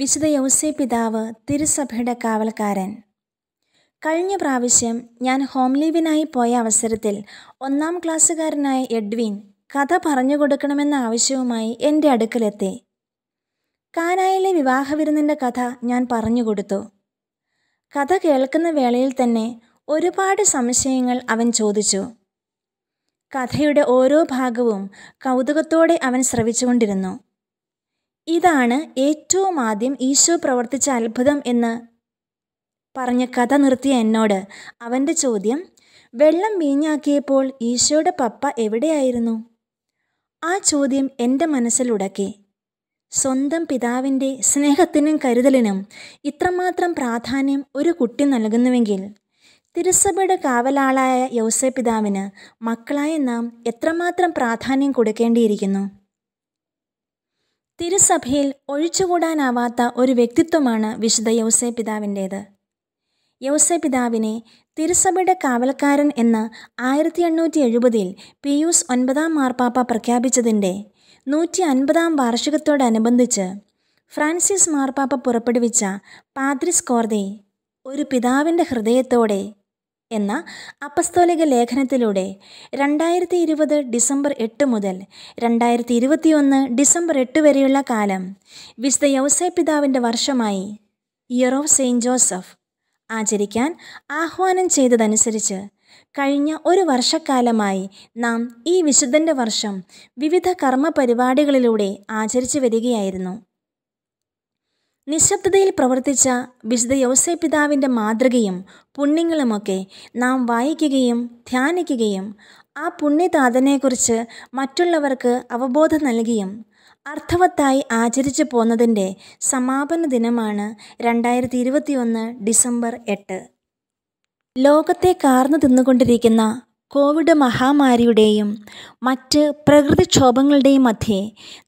വിശുദ്ധ യൗസേ പിതാവ് തിരുസഭയുടെ കാവൽക്കാരൻ കഴിഞ്ഞ പ്രാവശ്യം ഞാൻ ഹോം ലീവിനായി പോയ അവസരത്തിൽ ഒന്നാം ക്ലാസ്സുകാരനായ എഡ്വിൻ കഥ പറഞ്ഞു കൊടുക്കണമെന്ന ആവശ്യവുമായി എൻ്റെ അടുക്കലെത്തി കാനായിലെ വിവാഹവിരുന്നിൻ്റെ കഥ ഞാൻ പറഞ്ഞു കൊടുത്തു കഥ കേൾക്കുന്ന വേളയിൽ തന്നെ ഒരുപാട് സംശയങ്ങൾ അവൻ ചോദിച്ചു കഥയുടെ ഓരോ ഭാഗവും കൗതുകത്തോടെ അവൻ ശ്രവിച്ചുകൊണ്ടിരുന്നു ഇതാണ് ഏറ്റവും ആദ്യം ഈശോ പ്രവർത്തിച്ച അത്ഭുതം എന്ന് പറഞ്ഞ കഥ നിർത്തിയ എന്നോട് അവൻ്റെ ചോദ്യം വെള്ളം വീഞ്ഞാക്കിയപ്പോൾ ഈശോയുടെ പപ്പ എവിടെയായിരുന്നു ആ ചോദ്യം എൻ്റെ മനസ്സിലുടക്കി സ്വന്തം പിതാവിൻ്റെ സ്നേഹത്തിനും കരുതലിനും ഇത്രമാത്രം പ്രാധാന്യം ഒരു കുട്ടി നൽകുന്നുവെങ്കിൽ തിരുസഭയുടെ കാവലാളായ യൗസ പിതാവിന് മക്കളായ നാം എത്രമാത്രം പ്രാധാന്യം കൊടുക്കേണ്ടിയിരിക്കുന്നു തിരുസഭയിൽ ഒഴിച്ചുകൂടാനാവാത്ത ഒരു വ്യക്തിത്വമാണ് വിശുദ്ധ യൗസേ പിതാവിൻ്റേത് യൗസേ പിതാവിനെ തിരുസഭയുടെ കാവൽക്കാരൻ എന്ന് ആയിരത്തി എണ്ണൂറ്റി എഴുപതിൽ പിയൂസ് ഒൻപതാം മാർപ്പാപ്പ പ്രഖ്യാപിച്ചതിൻ്റെ നൂറ്റി അൻപതാം വാർഷികത്തോടനുബന്ധിച്ച് ഫ്രാൻസിസ് മാർപ്പാപ്പ പുറപ്പെടുവിച്ച പാദ്രിസ് കോർദെ ഒരു പിതാവിൻ്റെ ഹൃദയത്തോടെ എന്ന അപസ്തോലിക ലേഖനത്തിലൂടെ രണ്ടായിരത്തി ഇരുപത് ഡിസംബർ എട്ട് മുതൽ രണ്ടായിരത്തി ഇരുപത്തിയൊന്ന് ഡിസംബർ എട്ട് വരെയുള്ള കാലം വിശുദ്ധ യൗസേ പിതാവിൻ്റെ വർഷമായി ഇയർ ഓഫ് സെയിൻറ്റ് ജോസഫ് ആചരിക്കാൻ ആഹ്വാനം ചെയ്തതനുസരിച്ച് കഴിഞ്ഞ ഒരു വർഷക്കാലമായി നാം ഈ വിശുദ്ധൻ്റെ വർഷം വിവിധ കർമ്മ പരിപാടികളിലൂടെ ആചരിച്ചു വരികയായിരുന്നു നിശബ്ദതയിൽ പ്രവർത്തിച്ച വിശുദ്ധ യോസെ പിതാവിൻ്റെ മാതൃകയും പുണ്യങ്ങളുമൊക്കെ നാം വായിക്കുകയും ധ്യാനിക്കുകയും ആ പുണ്യതാതനെക്കുറിച്ച് മറ്റുള്ളവർക്ക് അവബോധം നൽകിയും അർത്ഥവത്തായി ആചരിച്ചു പോന്നതിൻ്റെ സമാപന ദിനമാണ് രണ്ടായിരത്തി ഇരുപത്തിയൊന്ന് ഡിസംബർ എട്ട് ലോകത്തെ കാർന്നു തിന്നുകൊണ്ടിരിക്കുന്ന കോവിഡ് മഹാമാരിയുടെയും മറ്റ് പ്രകൃതിക്ഷോഭങ്ങളുടെയും മധ്യേ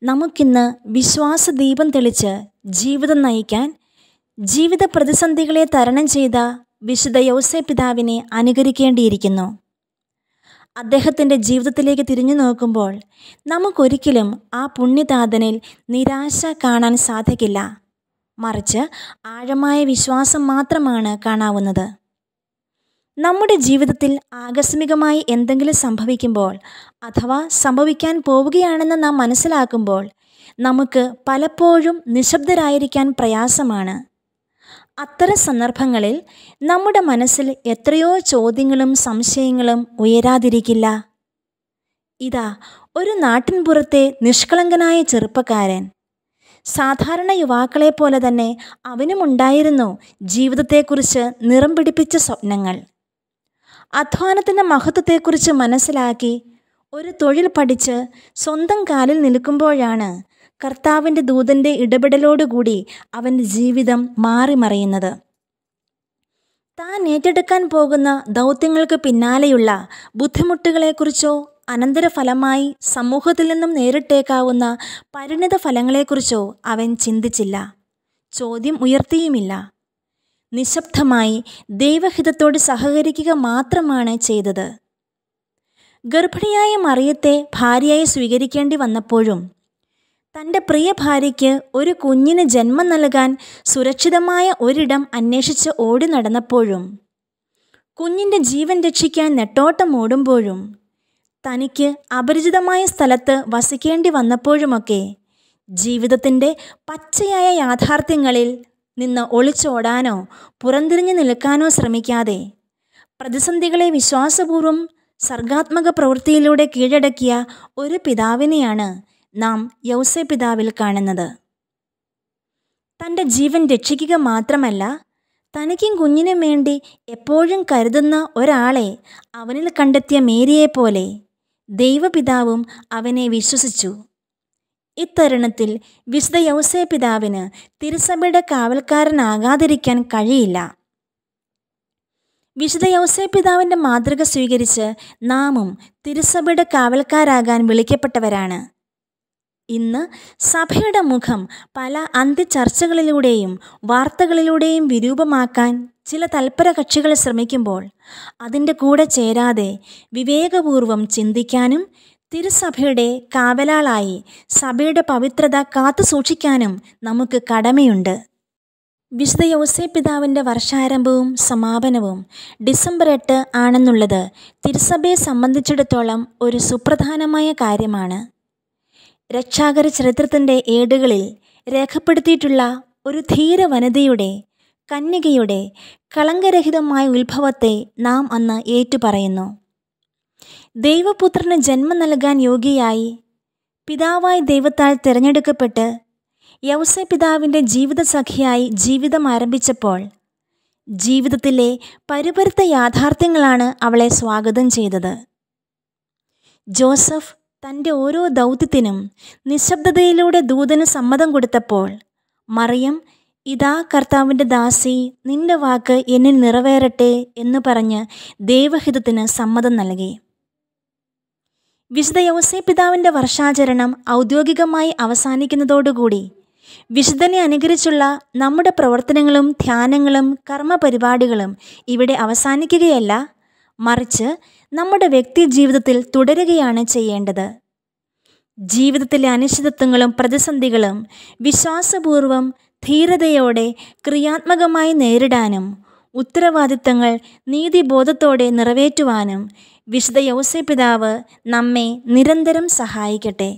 നമുക്കിന്ന് വിശ്വാസ ദീപം തെളിച്ച് ജീവിതം നയിക്കാൻ ജീവിത പ്രതിസന്ധികളെ തരണം ചെയ്ത വിശുദ്ധ യോസെ പിതാവിനെ അനുകരിക്കേണ്ടിയിരിക്കുന്നു അദ്ദേഹത്തിൻ്റെ ജീവിതത്തിലേക്ക് തിരിഞ്ഞു നോക്കുമ്പോൾ നമുക്കൊരിക്കലും ആ പുണ്യതാതനിൽ നിരാശ കാണാൻ സാധിക്കില്ല മറിച്ച് ആഴമായ വിശ്വാസം മാത്രമാണ് കാണാവുന്നത് നമ്മുടെ ജീവിതത്തിൽ ആകസ്മികമായി എന്തെങ്കിലും സംഭവിക്കുമ്പോൾ അഥവാ സംഭവിക്കാൻ പോവുകയാണെന്ന് നാം മനസ്സിലാക്കുമ്പോൾ നമുക്ക് പലപ്പോഴും നിശബ്ദരായിരിക്കാൻ പ്രയാസമാണ് അത്തരം സന്ദർഭങ്ങളിൽ നമ്മുടെ മനസ്സിൽ എത്രയോ ചോദ്യങ്ങളും സംശയങ്ങളും ഉയരാതിരിക്കില്ല ഇതാ ഒരു നാട്ടിൻപുറത്തെ നിഷ്കളങ്കനായ ചെറുപ്പക്കാരൻ സാധാരണ യുവാക്കളെ പോലെ തന്നെ അവനുമുണ്ടായിരുന്നു ജീവിതത്തെക്കുറിച്ച് നിറം പിടിപ്പിച്ച സ്വപ്നങ്ങൾ അധ്വാനത്തിൻ്റെ മഹത്വത്തെക്കുറിച്ച് മനസ്സിലാക്കി ഒരു തൊഴിൽ പഠിച്ച് സ്വന്തം കാലിൽ നിൽക്കുമ്പോഴാണ് കർത്താവിൻ്റെ ദൂതൻ്റെ ഇടപെടലോടുകൂടി അവൻ്റെ ജീവിതം മാറിമറിയുന്നത് താൻ ഏറ്റെടുക്കാൻ പോകുന്ന ദൗത്യങ്ങൾക്ക് പിന്നാലെയുള്ള ബുദ്ധിമുട്ടുകളെക്കുറിച്ചോ അനന്തരഫലമായി സമൂഹത്തിൽ നിന്നും നേരിട്ടേക്കാവുന്ന പരിണിത ഫലങ്ങളെക്കുറിച്ചോ അവൻ ചിന്തിച്ചില്ല ചോദ്യം ഉയർത്തിയുമില്ല നിശബ്ദമായി ദൈവഹിതത്തോട് സഹകരിക്കുക മാത്രമാണ് ചെയ്തത് ഗർഭിണിയായ മറിയത്തെ ഭാര്യയായി സ്വീകരിക്കേണ്ടി വന്നപ്പോഴും തൻ്റെ പ്രിയ ഭാര്യയ്ക്ക് ഒരു കുഞ്ഞിന് ജന്മം നൽകാൻ സുരക്ഷിതമായ ഒരിടം അന്വേഷിച്ച് ഓടി നടന്നപ്പോഴും കുഞ്ഞിൻ്റെ ജീവൻ രക്ഷിക്കാൻ നെട്ടോട്ടം ഓടുമ്പോഴും തനിക്ക് അപരിചിതമായ സ്ഥലത്ത് വസിക്കേണ്ടി വന്നപ്പോഴുമൊക്കെ ജീവിതത്തിൻ്റെ പച്ചയായ യാഥാർത്ഥ്യങ്ങളിൽ നിന്ന് ഒളിച്ചോടാനോ പുറന്തിരിഞ്ഞു നിൽക്കാനോ ശ്രമിക്കാതെ പ്രതിസന്ധികളെ വിശ്വാസപൂർവം സർഗാത്മക പ്രവൃത്തിയിലൂടെ കീഴടക്കിയ ഒരു പിതാവിനെയാണ് നാം യൗസെ പിതാവിൽ കാണുന്നത് തൻ്റെ ജീവൻ രക്ഷിക്കുക മാത്രമല്ല തനിക്കും കുഞ്ഞിനും വേണ്ടി എപ്പോഴും കരുതുന്ന ഒരാളെ അവനിൽ കണ്ടെത്തിയ മേരിയെപ്പോലെ ദൈവപിതാവും അവനെ വിശ്വസിച്ചു ഇത്തരുണത്തിൽ വിശുദ്ധ യൗസേ പിതാവിന് തിരുസഭയുടെ കാവൽക്കാരനാകാതിരിക്കാൻ കഴിയില്ല വിശുദ്ധ യൗസേ പിതാവിൻ്റെ മാതൃക സ്വീകരിച്ച് നാമും തിരുസഭയുടെ കാവൽക്കാരാകാൻ വിളിക്കപ്പെട്ടവരാണ് ഇന്ന് സഭയുടെ മുഖം പല അന്ത്യചർച്ചകളിലൂടെയും വാർത്തകളിലൂടെയും വിരൂപമാക്കാൻ ചില തൽപര കക്ഷികൾ ശ്രമിക്കുമ്പോൾ അതിൻ്റെ കൂടെ ചേരാതെ വിവേകപൂർവം ചിന്തിക്കാനും തിരുസഭയുടെ കാവലാളായി സഭയുടെ പവിത്രത കാത്തു സൂക്ഷിക്കാനും നമുക്ക് കടമയുണ്ട് വിശുദ്ധ യോസെ പിതാവിൻ്റെ വർഷാരംഭവും സമാപനവും ഡിസംബർ എട്ട് ആണെന്നുള്ളത് തിരുസഭയെ സംബന്ധിച്ചിടത്തോളം ഒരു സുപ്രധാനമായ കാര്യമാണ് രക്ഷാകര ചരിത്രത്തിൻ്റെ ഏടുകളിൽ രേഖപ്പെടുത്തിയിട്ടുള്ള ഒരു ധീര വനിതയുടെ കന്യകയുടെ കളങ്കരഹിതമായ ഉത്ഭവത്തെ നാം അന്ന് ഏറ്റുപറയുന്നു ദൈവപുത്രന് ജന്മം നൽകാൻ യോഗ്യയായി പിതാവായി ദൈവത്താൽ തിരഞ്ഞെടുക്കപ്പെട്ട് യൗസ പിതാവിൻ്റെ ജീവിത സഖിയായി ജീവിതം ആരംഭിച്ചപ്പോൾ ജീവിതത്തിലെ പരുപരുത്ത യാഥാർത്ഥ്യങ്ങളാണ് അവളെ സ്വാഗതം ചെയ്തത് ജോസഫ് തൻ്റെ ഓരോ ദൗത്യത്തിനും നിശബ്ദതയിലൂടെ ദൂതന് സമ്മതം കൊടുത്തപ്പോൾ മറിയം ഇതാ കർത്താവിൻ്റെ ദാസി നിന്റെ വാക്ക് എന്നിൽ നിറവേറട്ടെ എന്ന് പറഞ്ഞ് ദൈവഹിതത്തിന് സമ്മതം നൽകി വിശുദ്ധ യൗസേ പിതാവിൻ്റെ വർഷാചരണം ഔദ്യോഗികമായി അവസാനിക്കുന്നതോടുകൂടി വിശുദ്ധനെ അനുകരിച്ചുള്ള നമ്മുടെ പ്രവർത്തനങ്ങളും ധ്യാനങ്ങളും കർമ്മപരിപാടികളും ഇവിടെ അവസാനിക്കുകയല്ല മറിച്ച് നമ്മുടെ വ്യക്തി ജീവിതത്തിൽ തുടരുകയാണ് ചെയ്യേണ്ടത് ജീവിതത്തിലെ അനിശ്ചിതത്വങ്ങളും പ്രതിസന്ധികളും വിശ്വാസപൂർവം ധീരതയോടെ ക്രിയാത്മകമായി നേരിടാനും ഉത്തരവാദിത്തങ്ങൾ നീതിബോധത്തോടെ നിറവേറ്റുവാനും വിശുദ്ധ യോസെ പിതാവ് നമ്മെ നിരന്തരം സഹായിക്കട്ടെ